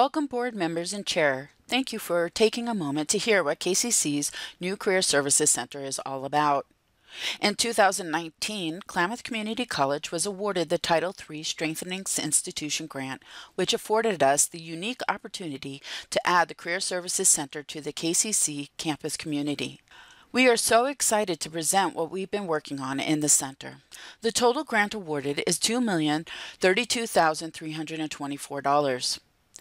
Welcome board members and chair. Thank you for taking a moment to hear what KCC's new Career Services Center is all about. In 2019, Klamath Community College was awarded the Title III Strengthening Institution Grant, which afforded us the unique opportunity to add the Career Services Center to the KCC campus community. We are so excited to present what we've been working on in the center. The total grant awarded is $2,032,324.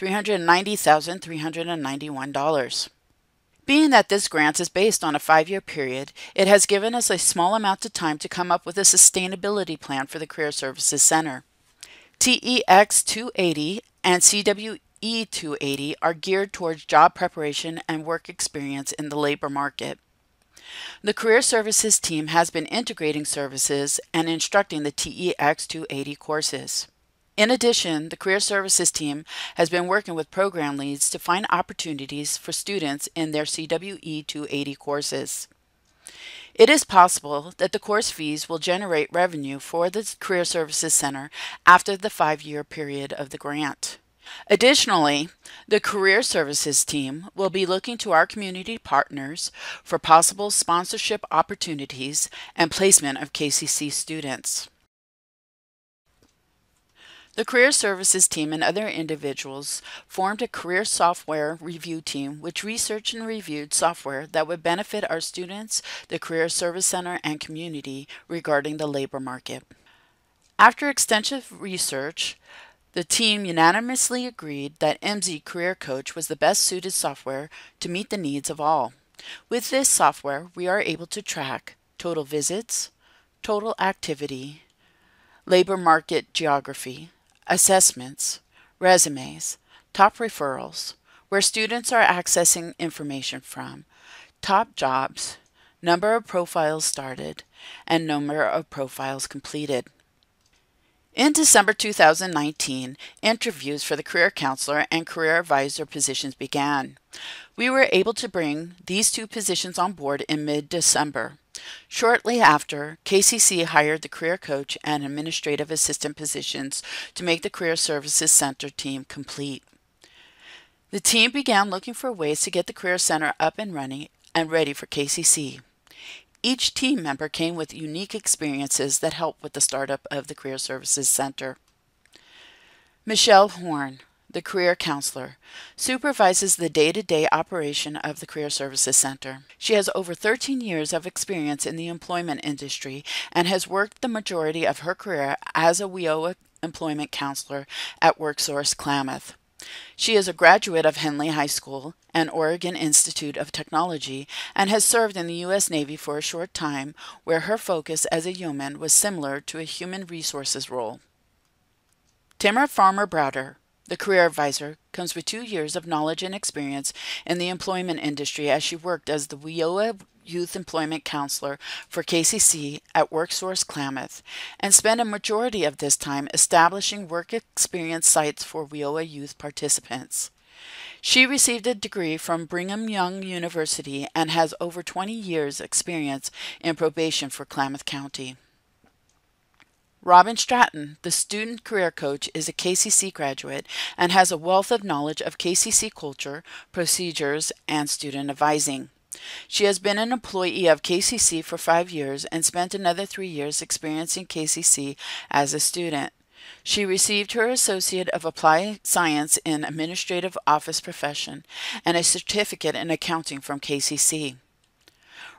$390,391. Being that this grant is based on a five-year period, it has given us a small amount of time to come up with a sustainability plan for the Career Services Center. TEX 280 and CWE 280 are geared towards job preparation and work experience in the labor market. The Career Services team has been integrating services and instructing the TEX 280 courses. In addition, the Career Services team has been working with program leads to find opportunities for students in their CWE 280 courses. It is possible that the course fees will generate revenue for the Career Services Center after the five-year period of the grant. Additionally, the Career Services team will be looking to our community partners for possible sponsorship opportunities and placement of KCC students. The Career Services team and other individuals formed a career software review team which researched and reviewed software that would benefit our students, the Career Service Center, and community regarding the labor market. After extensive research, the team unanimously agreed that MZ Career Coach was the best suited software to meet the needs of all. With this software, we are able to track total visits, total activity, labor market geography, assessments, resumes, top referrals, where students are accessing information from, top jobs, number of profiles started, and number of profiles completed. In December 2019, interviews for the Career Counselor and Career Advisor positions began. We were able to bring these two positions on board in mid December. Shortly after, KCC hired the career coach and administrative assistant positions to make the Career Services Center team complete. The team began looking for ways to get the Career Center up and running and ready for KCC. Each team member came with unique experiences that helped with the startup of the Career Services Center. Michelle Horn, the career counselor, supervises the day to day operation of the Career Services Center. She has over 13 years of experience in the employment industry and has worked the majority of her career as a WIOA employment counselor at WorkSource Klamath. She is a graduate of Henley High School and Oregon Institute of Technology and has served in the U.S. Navy for a short time, where her focus as a yeoman was similar to a human resources role. Tamara Farmer Browder the career advisor comes with two years of knowledge and experience in the employment industry as she worked as the WIOA Youth Employment Counselor for KCC at WorkSource Klamath and spent a majority of this time establishing work experience sites for WIOA youth participants. She received a degree from Brigham Young University and has over 20 years experience in probation for Klamath County. Robin Stratton, the student career coach, is a KCC graduate and has a wealth of knowledge of KCC culture, procedures, and student advising. She has been an employee of KCC for five years and spent another three years experiencing KCC as a student. She received her Associate of Applied Science in Administrative Office Profession and a certificate in accounting from KCC.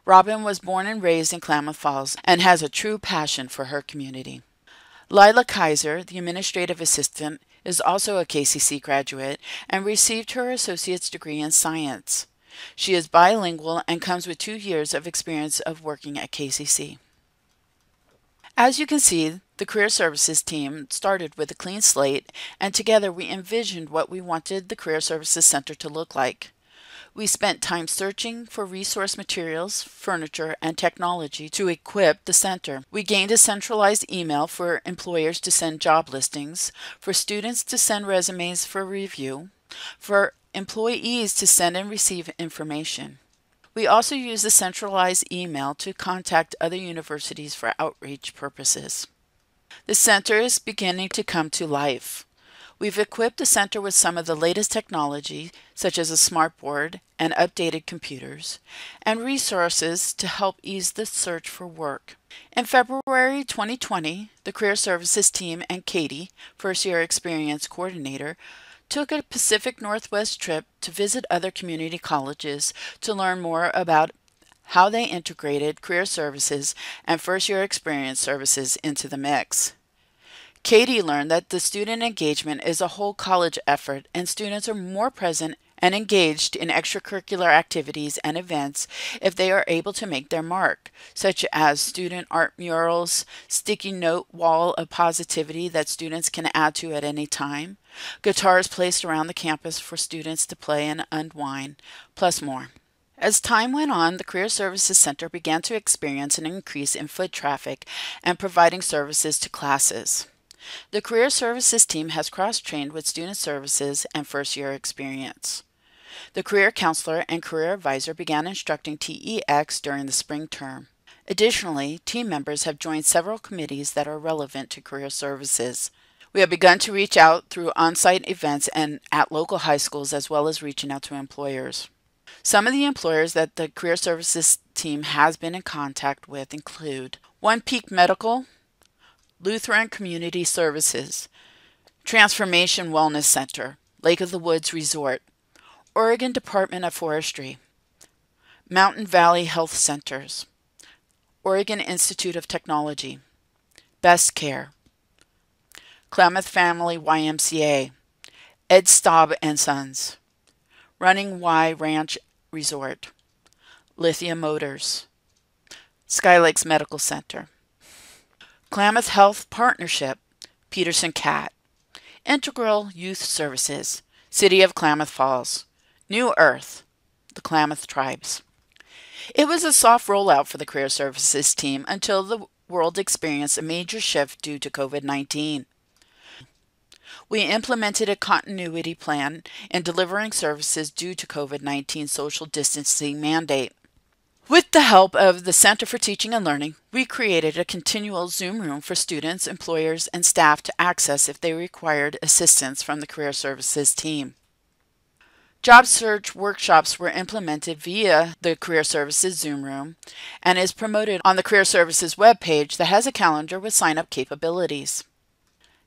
Robin was born and raised in Klamath Falls and has a true passion for her community. Lila Kaiser, the administrative assistant, is also a KCC graduate and received her associate's degree in science. She is bilingual and comes with two years of experience of working at KCC. As you can see, the Career Services team started with a clean slate, and together we envisioned what we wanted the Career Services Center to look like. We spent time searching for resource materials, furniture, and technology to equip the center. We gained a centralized email for employers to send job listings, for students to send resumes for review, for employees to send and receive information. We also use the centralized email to contact other universities for outreach purposes. The center is beginning to come to life. We've equipped the center with some of the latest technology, such as a smartboard and updated computers, and resources to help ease the search for work. In February 2020, the Career Services team and Katie, first year experience coordinator, took a Pacific Northwest trip to visit other community colleges to learn more about how they integrated career services and first year experience services into the mix. Katie learned that the student engagement is a whole college effort and students are more present and engaged in extracurricular activities and events if they are able to make their mark, such as student art murals, sticky note wall of positivity that students can add to at any time, guitars placed around the campus for students to play and unwind, plus more. As time went on, the Career Services Center began to experience an increase in foot traffic and providing services to classes. The Career Services team has cross-trained with student services and first-year experience. The career counselor and career advisor began instructing TEX during the spring term. Additionally, team members have joined several committees that are relevant to career services. We have begun to reach out through on site events and at local high schools, as well as reaching out to employers. Some of the employers that the Career Services team has been in contact with include One Peak Medical, Lutheran Community Services, Transformation Wellness Center, Lake of the Woods Resort, Oregon Department of Forestry, Mountain Valley Health Centers, Oregon Institute of Technology, Best Care, Klamath Family YMCA, Ed Staub and Sons, Running Y Ranch Resort, Lithium Motors, Skylakes Medical Center. Klamath Health Partnership, Peterson Cat, Integral Youth Services, City of Klamath Falls, New Earth, the Klamath Tribes. It was a soft rollout for the Career Services team until the world experienced a major shift due to COVID 19. We implemented a continuity plan in delivering services due to COVID 19 social distancing mandate. With the help of the Center for Teaching and Learning, we created a continual Zoom room for students, employers, and staff to access if they required assistance from the Career Services team. Job search workshops were implemented via the Career Services Zoom room and is promoted on the Career Services webpage that has a calendar with sign up capabilities.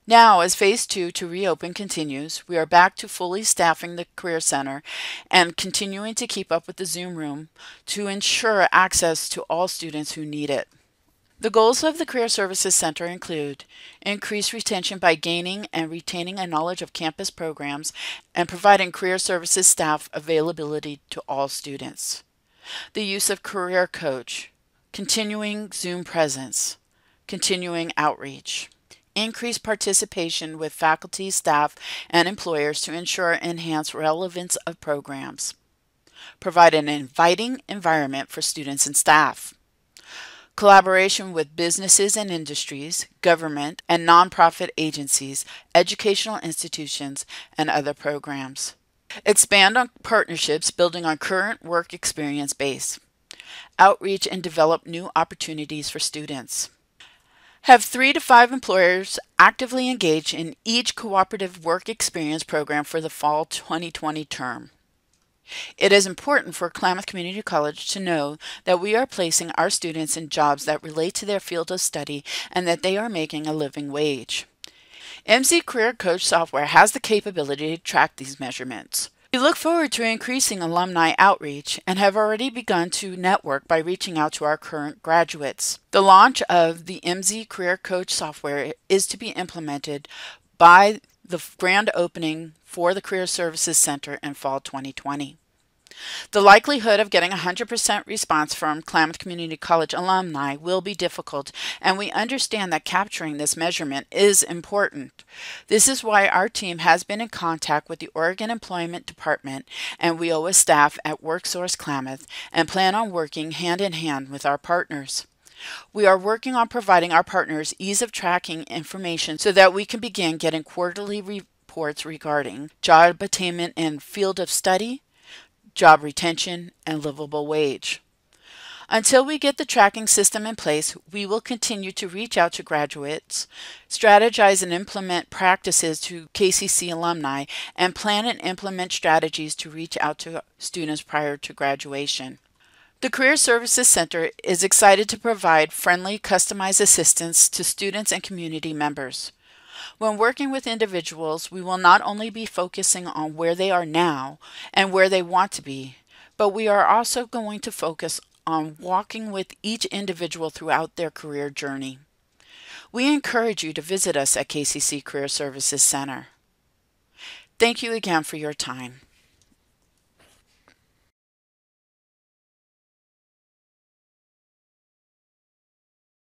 Now, as phase two to reopen continues, we are back to fully staffing the Career Center and continuing to keep up with the Zoom room to ensure access to all students who need it. The goals of the Career Services Center include increased retention by gaining and retaining a knowledge of campus programs and providing career services staff availability to all students. The use of Career Coach, continuing Zoom presence, continuing outreach increase participation with faculty, staff, and employers to ensure enhanced relevance of programs, provide an inviting environment for students and staff, collaboration with businesses and industries, government, and nonprofit agencies, educational institutions, and other programs. Expand on partnerships building on current work experience base. Outreach and develop new opportunities for students. Have three to five employers actively engaged in each cooperative work experience program for the fall 2020 term. It is important for Klamath Community College to know that we are placing our students in jobs that relate to their field of study and that they are making a living wage. MC Career Coach software has the capability to track these measurements. We look forward to increasing alumni outreach and have already begun to network by reaching out to our current graduates. The launch of the MZ Career Coach software is to be implemented by the grand opening for the Career Services Center in fall 2020. The likelihood of getting 100% response from Klamath Community College alumni will be difficult, and we understand that capturing this measurement is important. This is why our team has been in contact with the Oregon Employment Department and WIOA staff at WorkSource Klamath and plan on working hand in hand with our partners. We are working on providing our partners ease of tracking information so that we can begin getting quarterly reports regarding job attainment and field of study, job retention, and livable wage. Until we get the tracking system in place, we will continue to reach out to graduates, strategize and implement practices to KCC alumni, and plan and implement strategies to reach out to students prior to graduation. The Career Services Center is excited to provide friendly, customized assistance to students and community members. When working with individuals, we will not only be focusing on where they are now and where they want to be, but we are also going to focus on walking with each individual throughout their career journey. We encourage you to visit us at KCC Career Services Center. Thank you again for your time.